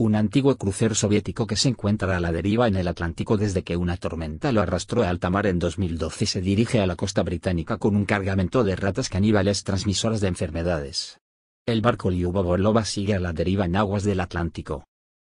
un antiguo crucero soviético que se encuentra a la deriva en el Atlántico desde que una tormenta lo arrastró a alta mar en 2012 y se dirige a la costa británica con un cargamento de ratas caníbales transmisoras de enfermedades. El barco Liubo orlova sigue a la deriva en aguas del Atlántico.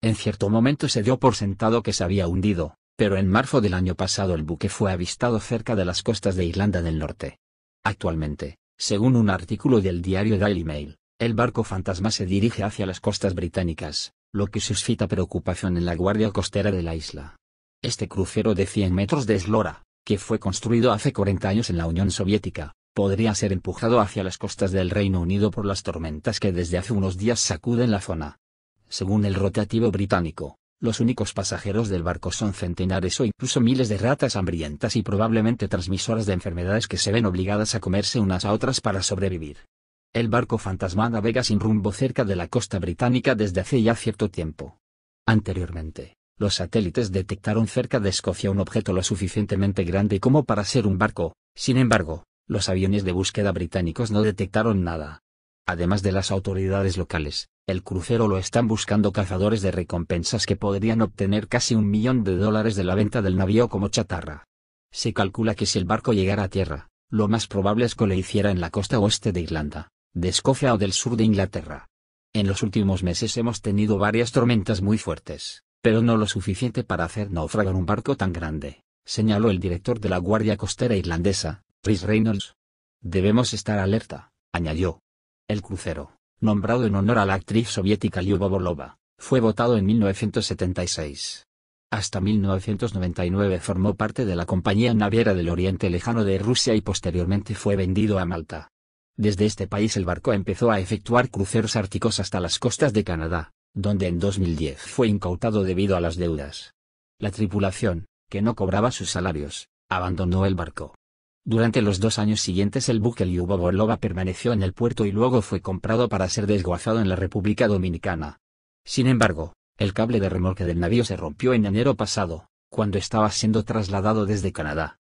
En cierto momento se dio por sentado que se había hundido, pero en marzo del año pasado el buque fue avistado cerca de las costas de Irlanda del Norte. Actualmente, según un artículo del diario Daily Mail, el barco fantasma se dirige hacia las costas británicas, lo que suscita preocupación en la guardia costera de la isla. Este crucero de 100 metros de eslora, que fue construido hace 40 años en la Unión Soviética, podría ser empujado hacia las costas del Reino Unido por las tormentas que desde hace unos días sacuden la zona. Según el rotativo británico, los únicos pasajeros del barco son centenares o incluso miles de ratas hambrientas y probablemente transmisoras de enfermedades que se ven obligadas a comerse unas a otras para sobrevivir. El barco fantasma navega sin rumbo cerca de la costa británica desde hace ya cierto tiempo. Anteriormente, los satélites detectaron cerca de Escocia un objeto lo suficientemente grande como para ser un barco, sin embargo, los aviones de búsqueda británicos no detectaron nada. Además de las autoridades locales, el crucero lo están buscando cazadores de recompensas que podrían obtener casi un millón de dólares de la venta del navío como chatarra. Se calcula que si el barco llegara a tierra, lo más probable es que lo hiciera en la costa oeste de Irlanda, de Escocia o del sur de Inglaterra. En los últimos meses hemos tenido varias tormentas muy fuertes, pero no lo suficiente para hacer naufragar un barco tan grande, señaló el director de la Guardia Costera Irlandesa, Chris Reynolds. Debemos estar alerta, añadió. El crucero, nombrado en honor a la actriz soviética Lyubov Bolova, fue votado en 1976. Hasta 1999 formó parte de la Compañía Naviera del Oriente Lejano de Rusia y posteriormente fue vendido a Malta. Desde este país el barco empezó a efectuar cruceros árticos hasta las costas de Canadá, donde en 2010 fue incautado debido a las deudas. La tripulación, que no cobraba sus salarios, abandonó el barco. Durante los dos años siguientes el buque borlova permaneció en el puerto y luego fue comprado para ser desguazado en la República Dominicana. Sin embargo, el cable de remolque del navío se rompió en enero pasado, cuando estaba siendo trasladado desde Canadá.